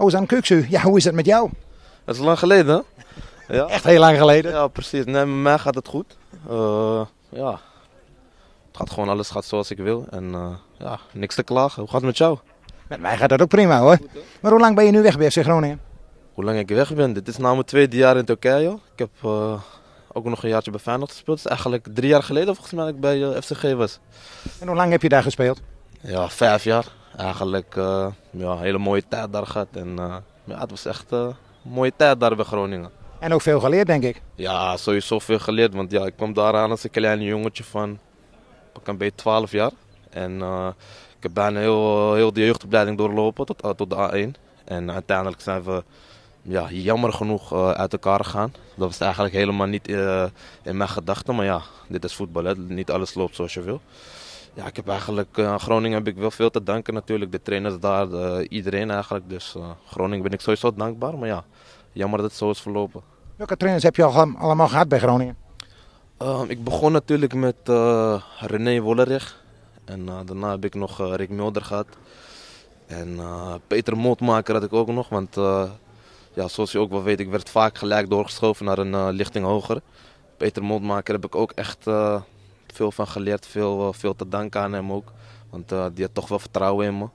Oh, is Kuksu. Ja, hoe is het met jou? Dat is lang geleden. Hè? Ja. Echt heel lang geleden. Ja, precies. Nee, met mij gaat het goed. Eh, ja. Het gaat gewoon alles gaat zoals ik wil. En eh, ja, niks te klagen. Hoe gaat het met jou? Met mij gaat dat ook prima hoor. maar hoe lang ben je nu weg bij FC Groningen? Hoe lang ik weg ben? Dit is nou tweede jaar in Turkije. Ik heb eh, ook nog een jaartje bij Feyenoord gespeeld. Het is eigenlijk drie jaar geleden volgens mij dat ik bij FCG was. En hoe lang heb je daar gespeeld? Ja, vijf jaar eigenlijk eh, ja, een hele mooie tijd daar gehad. En eh, ja, het was echt een eh, mooie tijd daar bij Groningen. En ook veel geleerd, denk ik. Ja, sowieso veel geleerd. Want ja, ik kwam daar aan als een klein jongetje van ik een beetje 12 jaar. En ik heb bijna heel, heel de jeugdopleiding doorlopen tot, tot de A1. En uiteindelijk zijn we ja, jammer genoeg uit elkaar gegaan. Dat was eigenlijk helemaal niet in mijn gedachten. Maar ja, dit is voetbal. Hè. Niet alles loopt zoals je wil ja, ik heb eigenlijk aan eh, Groningen heb ik wel veel te danken natuurlijk. De trainers daar, eh, iedereen eigenlijk. Dus eh, Groningen ben ik sowieso dankbaar. Maar ja, jammer dat het zo is verlopen. Welke trainers heb je al allemaal gehad bij Groningen? Ehm, ik begon natuurlijk met René Wollerich. En daarna heb ik nog Rick Mulder gehad. En Peter Motmaker had ik ook nog, want ja, zoals je ook wel weet, ik werd vaak gelijk doorgeschoven naar een lichting hoger. Peter Motmaker heb ik ook echt veel van geleerd, veel, eh, veel te danken aan hem ook. Want eh, die had toch wel vertrouwen in me.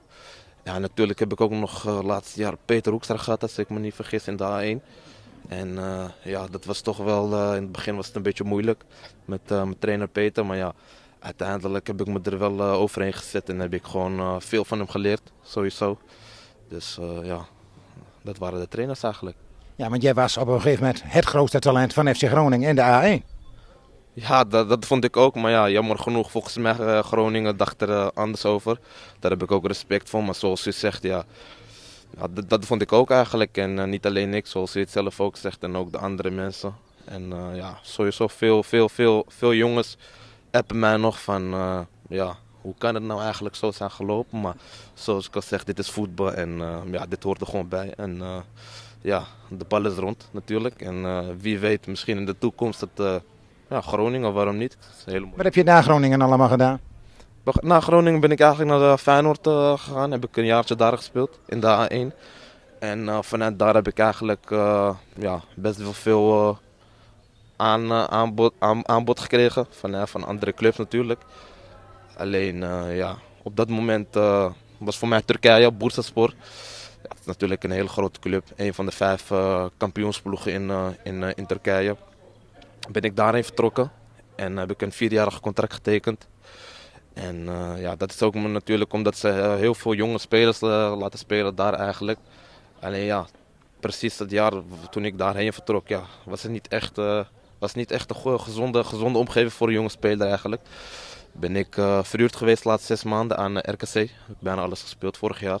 Ja, natuurlijk heb ik ook nog uh, eh, laatst jaar Peter Hoekstra gehad, als ik me niet vergis, in de A1. En ja, dat was toch wel, in het begin was het een beetje moeilijk met mijn trainer Peter. Maar ja, uiteindelijk heb ik me er wel overheen gezet en heb ik gewoon veel van hem geleerd, sowieso. Dus ja, dat waren de trainers eigenlijk. Ja, want jij was op een gegeven moment het grootste talent van FC Groningen in de A1. Ja, dat, dat, vond ik ook. Maar ja, jammer genoeg, volgens mij uh, Groningen dacht er eh, anders over. Daar heb ik ook respect voor. Maar zoals u zegt, ja, ja dat vond ik ook eigenlijk. En eh, niet alleen ik, zoals u het zelf ook zegt. En ook de andere mensen. En ja, sowieso veel, veel, veel, veel jongens appen mij nog van... ja, hoe kan het nou eigenlijk zo zijn gelopen? Maar zoals ik al zeg, dit is voetbal. En ja, dit hoort er gewoon bij. En ja, de bal is rond natuurlijk. En wie weet, misschien in de toekomst... dat ja, Groningen, waarom niet? Wat heb je na Groningen allemaal gedaan? Na Groningen ben ik eigenlijk naar eh, Feyenoord eh, gegaan. Heb ik een jaartje daar gespeeld, in de A1. En eh, vanuit daar heb ik eigenlijk ja, best wel veel aan, aanbod, aan, aanbod gekregen. Van, van andere clubs natuurlijk. Alleen ja, op dat moment was voor mij Turkije, Bursaspor. Het is natuurlijk een heel grote club. Een van de vijf kampioensploegen in, in, in Turkije ben ik daarheen vertrokken en heb ik een vierjarig contract getekend. En eh, ja, dat is ook natuurlijk omdat ze eh, heel veel jonge spelers eh, laten spelen daar eigenlijk. Alleen ja, precies dat jaar toen ik daarheen vertrok, ja, was het niet echt, was niet echt een gezonde, gezonde omgeving voor een jonge speler eigenlijk. Ben ik verhuurd geweest de laatste zes maanden aan RKC. Ik heb bijna alles gespeeld vorig jaar.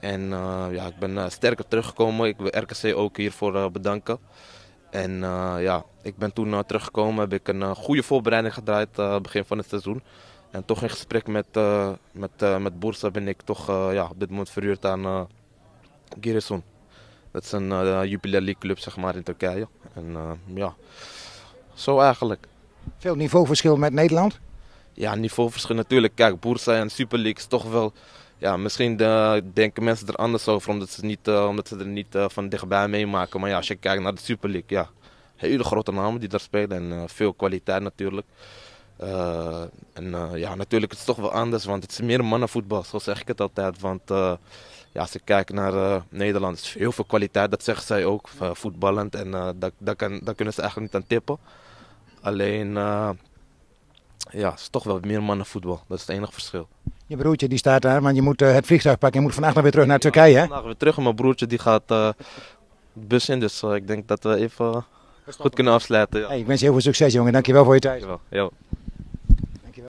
En ja, ik ben sterker teruggekomen. Ik wil RKC ook hiervoor bedanken. En eh, ja, ik ben toen uh, teruggekomen, heb ik een eh, goede voorbereiding gedraaid begin van het seizoen. En toch in gesprek met, met, met Bursa ben ik toch ja, op dit moment verhuurd aan uh, Giresun. Dat is een Jupiler League club zeg maar in Turkije. En ja, zo eigenlijk. Veel niveauverschil met Nederland? Ja, niveauverschil natuurlijk. Kijk, Bursa en Super League is toch wel ja, misschien eh, denken mensen er anders over omdat ze, niet, eh, omdat ze er niet eh, van dichtbij meemaken. Maar ja, als je kijkt naar de Super League, ja, hele grote namen die daar spelen en veel kwaliteit natuurlijk. en ja, natuurlijk is het toch wel anders, want het is meer mannenvoetbal, zo zeg ik het altijd. Want ja, als ik kijkt naar Nederland, is heel veel kwaliteit, dat zeggen zij ook, voetballend. En daar dat, dat kunnen ze eigenlijk niet aan tippen. Alleen ja, het is toch wel meer mannenvoetbal. Dat is het enige verschil. Je broertje die staat daar, maar je moet eh, het vliegtuig pakken. Je moet vandaag nog weer terug naar Turkije, hè? Vandaag weer terug. En mijn broertje die gaat eh, de bus in. Dus eh, ik denk dat we even goed kunnen afsluiten. Ja. Hey, ik wens je heel veel succes, jongen. Dankjewel voor je tijd. Dankjewel. Ja.